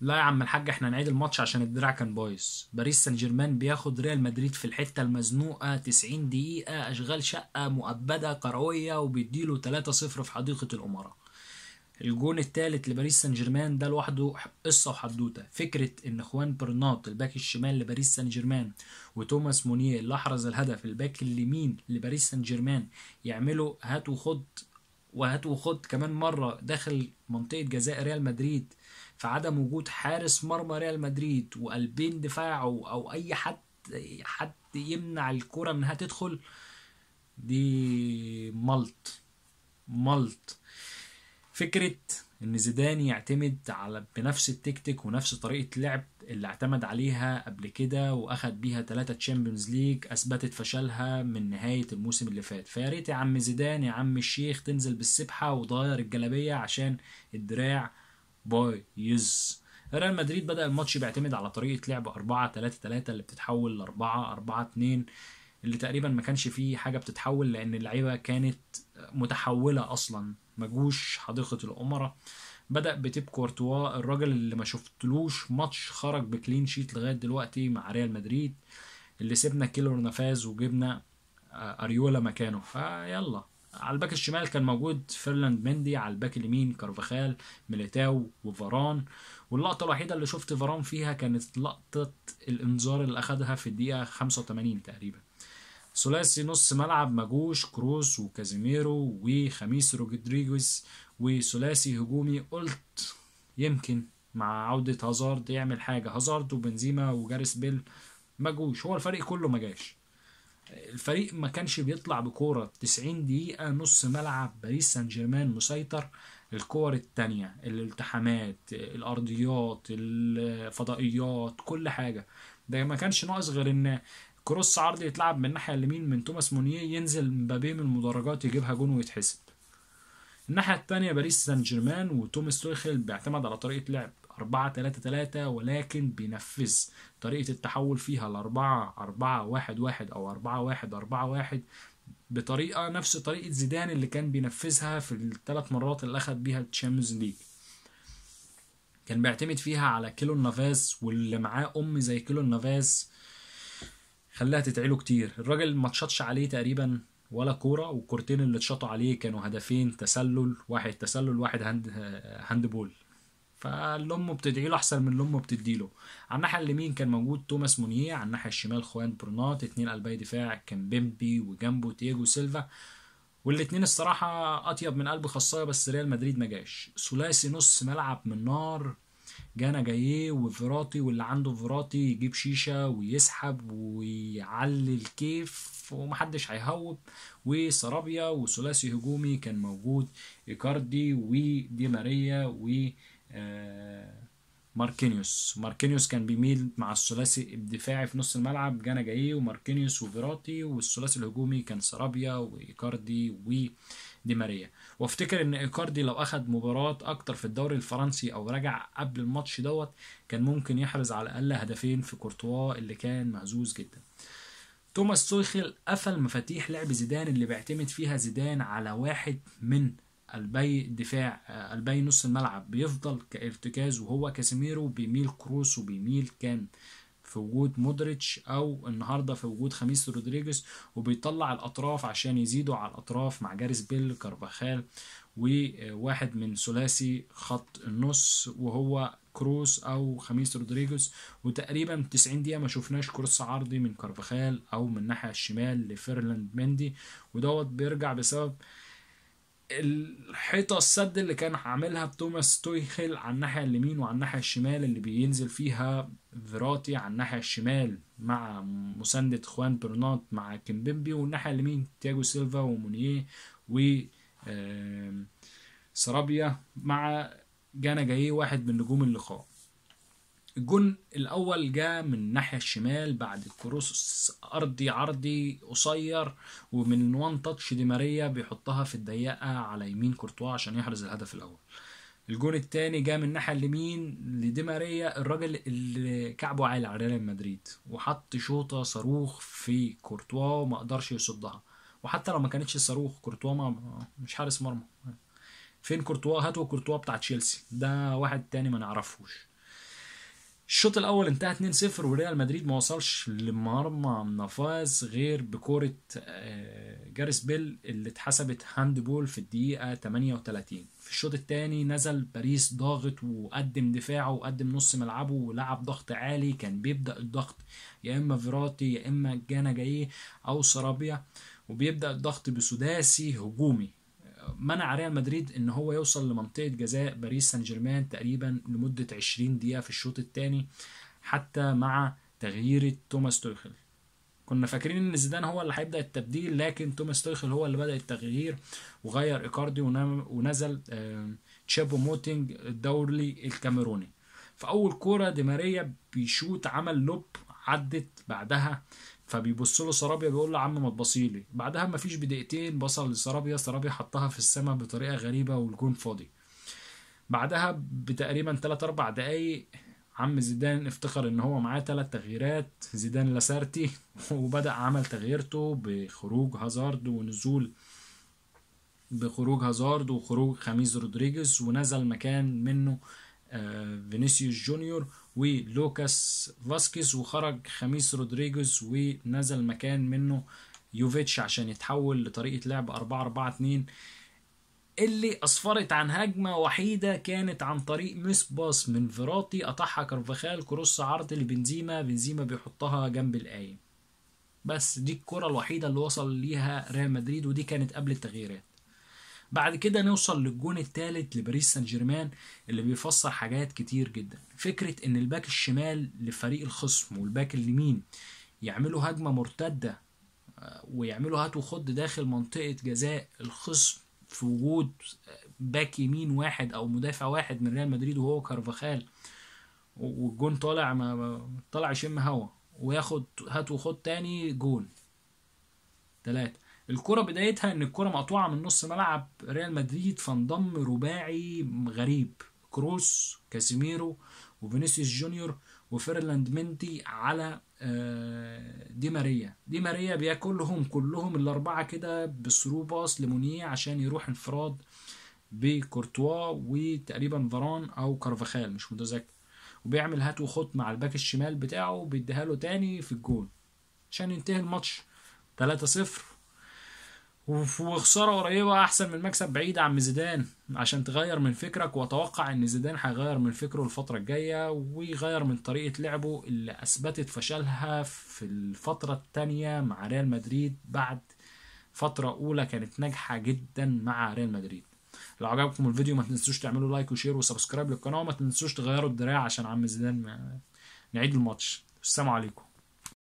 لا يا عم الحاج احنا هنعيد الماتش عشان الدراع كان بايظ باريس سان جيرمان بياخد ريال مدريد في الحته المزنوقه 90 دقيقه اشغال شقه مؤبده كرويه وبيديله 3-0 في حديقه الامراء الجون الثالث لباريس سان جيرمان ده لوحده قصه وحدوته فكره ان خوان برنات الباك الشمال لباريس سان جيرمان وتوماس مونيه اللي احرز الهدف الباك اليمين لباريس سان جيرمان يعملوا هات وخد وهات وخد كمان مره داخل منطقه جزاء ريال مدريد فعدم وجود حارس مرمى ريال مدريد وقلبين دفاعه أو, او اي حد حد يمنع الكره انها تدخل دي ملط ملط فكره ان زيدان يعتمد على بنفس التكتيك ونفس طريقه اللعب اللي اعتمد عليها قبل كده واخد بيها ثلاثة تشامبيونز ليج اثبتت فشلها من نهايه الموسم اللي فات فيا ريت يا عم زيدان يا عم الشيخ تنزل بالسبحه وتغير الجلابيه عشان الدراع بايظ ريال مدريد بدأ الماتش بيعتمد على طريقة لعب 4 3 3 اللي بتتحول ل 4 4 2 اللي تقريبا ما كانش فيه حاجة بتتحول لأن اللعيبة كانت متحولة أصلا جوش حديقة الأمراء بدأ بتيب كورتوا الراجل اللي ما شفتلوش ماتش خرج بكلين شيت لغاية دلوقتي مع ريال مدريد اللي سيبنا كيلور نفاز وجبنا آه، أريولا مكانه فيلا على الباك الشمال كان موجود فيرلاند مندي على الباك اليمين كارفاخال ميليتاو وفاران واللقطة الوحيدة اللي شفت فاران فيها كانت لقطة الإنذار اللي أخدها في الدقيقة 85 تقريبا ثلاثي نص ملعب ماجوش كروس وكازيميرو وخميس رودريجيز وثلاثي هجومي قلت يمكن مع عودة هازارد يعمل حاجة هازارد وبنزيما وجاريس بيل ماجوش هو الفريق كله مجاش الفريق ما كانش بيطلع بكوره 90 دقيقه نص ملعب باريس سان جيرمان مسيطر الكور التانية الالتحامات الارضيات الفضائيات كل حاجه ده ما كانش ناقص غير ان كروس عرض يتلعب من الناحيه اليمين من توماس مونيه ينزل مبابي من المدرجات يجيبها جون ويتحسب الناحيه التانية باريس سان جيرمان وتوماس تويخل بيعتمد على طريقه لعب 4 3 3 ولكن بينفذ طريقة التحول فيها ل 4 4 1 1 أو 4 1 4 1 بطريقة نفس طريقة زيدان اللي كان بينفذها في الثلاث مرات اللي أخد بيها التشامبيونز ليج كان بيعتمد فيها على كيلو النافاز واللي معاه أم زي كيلو النافاز خلاها تتعله كتير الراجل ما اتشطش عليه تقريبا ولا كورة والكورتين اللي اتشطوا عليه كانوا هدفين تسلل واحد تسلل واحد هاند هاند بول فالأم بتدعي له أحسن من الأم بتدي له على الناحية اليمين كان موجود توماس مونيه على الناحية الشمال خوان برونات اتنين قلبي دفاع كان بيمبي وجنبه تياجو سيلفا والاتنين الصراحة أطيب من قلب خصاية بس ريال مدريد ما جاش ثلاثي نص ملعب من نار جانا جايه وفيراتي واللي عنده فيراتي يجيب شيشة ويسحب ويعلي الكيف ومحدش هيهوب وسرابيا وثلاثي هجومي كان موجود إيكاردي ودي ماريا و آه، ماركينيوس ماركينيوس كان بيميل مع الثلاثي الدفاعي في نص الملعب جانا جايه وماركينيوس وفيراتي والثلاثي الهجومي كان سرابيا وايكاردي ودي ماريا وافتكر ان ايكاردي لو اخد مباراه اكتر في الدوري الفرنسي او رجع قبل الماتش دوت كان ممكن يحرز على الاقل هدفين في كورتوا اللي كان مهزوز جدا توماس سويخل قفل مفاتيح لعب زيدان اللي بيعتمد فيها زيدان على واحد من الباي الدفاع الباي آه، نص الملعب بيفضل كارتكاز وهو كاسيميرو بيميل كروس وبيميل كان في وجود مودريتش او النهارده في وجود خميس رودريجيز وبيطلع الاطراف عشان يزيدوا على الاطراف مع جاريس بيل كارفاخال وواحد من ثلاثي خط النص وهو كروس او خميس رودريجيز وتقريبا 90 دقيقه ما شفناش كروس عرضي من كارفاخال او من الناحيه الشمال لفيرلاند مندي ودوت بيرجع بسبب الحيطة السد اللي كان عاملها توماس تويخل على الناحية اليمين وعلى الناحية الشمال اللي بينزل فيها فيراتي على الناحية الشمال مع مساندة خوان برنات مع كيمبيمبي والناحية اليمين تياجو سيلفا ومونيه و سرابيا مع جانا جايه واحد من نجوم اللقاء الجون الاول جاء من الناحيه الشمال بعد كروس ارضي عرضي قصير ومن وان تاتش دي ماريا بيحطها في الضيقه على يمين كورتوا عشان يحرز الهدف الاول الجون الثاني جاء من الناحيه اليمين لدي ماريا الراجل اللي كعبه عالي على ريال مدريد وحط شوطه صاروخ في كورتوا وما قدرش يصدها وحتى لو ما كانتش صاروخ كورتوا مش حارس مرمى فين كورتوا هاتوا كورتوا بتاع تشيلسي ده واحد تاني ما نعرفهوش الشوط الاول انتهى 2-0 وريال مدريد ما وصلش لمرمى النفاذ غير بكوره آه، جاريس بيل اللي اتحسبت هاند بول في الدقيقه 38 في الشوط الثاني نزل باريس ضاغط وقدم دفاعه وقدم نص ملعبه ولعب ضغط عالي كان بيبدا الضغط يا اما فيراتي يا اما جانا جايه او سرابيا وبيبدا الضغط بسداسي هجومي منع ريال مدريد ان هو يوصل لمنطقه جزاء باريس سان جيرمان تقريبا لمده 20 دقيقه في الشوط الثاني حتى مع تغيير توماس تويخل كنا فاكرين ان زيدان هو اللي هيبدا التبديل لكن توماس تويخل هو اللي بدا التغيير وغير ايكاردي ونزل تشابو موتينج الدوري الكاميروني فاول كوره دي ماريا بيشوت عمل لوب عدت بعدها فبيبص له سرابيا بيقول له عم ما تبصيلي بعدها ما فيش بدقيقتين بصل لسرابيا سرابيا حطها في السماء بطريقه غريبه والجون فاضي بعدها بتقريبا 3 4 دقايق عم زيدان افتكر ان هو معاه ثلاث تغييرات زيدان لاسارتي وبدا عمل تغييرته بخروج هازارد ونزول بخروج هازارد وخروج خميس رودريجيز ونزل مكان منه آه، فينيسيوس جونيور ولوكاس فاسكيز وخرج خميس رودريجوز ونزل مكان منه يوفيتش عشان يتحول لطريقة لعب 4 4 2 اللي أسفرت عن هجمة وحيدة كانت عن طريق ميس باس من فيراتي قطعها كارفاخال كروس عرض لبنزيما بنزيما بيحطها جنب الآية بس دي الكرة الوحيدة اللي وصل ليها ريال مدريد ودي كانت قبل التغييرات بعد كده نوصل للجون الثالث لباريس سان جيرمان اللي بيفسر حاجات كتير جدا فكره ان الباك الشمال لفريق الخصم والباك اليمين يعملوا هجمه مرتده آه، ويعملوا هات وخد داخل منطقه جزاء الخصم في وجود آه، باك يمين واحد او مدافع واحد من ريال مدريد وهو كارفاخال والجون طالع ما طالع يشم هوا وياخد هات وخد تاني جون تلاتة الكرة بدايتها ان الكرة مقطوعة من نص ملعب ريال مدريد فانضم رباعي غريب كروس كاسيميرو وفينيسيوس جونيور وفيرلاند مندي على آه، دي ماريا دي ماريا بياكلهم كلهم الأربعة كده بسرو باص لمونيه عشان يروح انفراد بكورتوا وتقريبا فاران أو كارفاخال مش متذكر وبيعمل هات وخط مع الباك الشمال بتاعه بيديها له تاني في الجول عشان ينتهي الماتش 3 0 وخساره قريبه احسن من مكسب بعيد عم زيدان عشان تغير من فكرك واتوقع ان زيدان هيغير من فكره الفتره الجايه ويغير من طريقه لعبه اللي اثبتت فشلها في الفتره الثانيه مع ريال مدريد بعد فتره اولى كانت ناجحه جدا مع ريال مدريد لو عجبكم الفيديو ما تنسوش تعملوا لايك وشير وسبسكرايب للقناه وما تنسوش تغيروا الدراع عشان عم زيدان نعيد الماتش السلام عليكم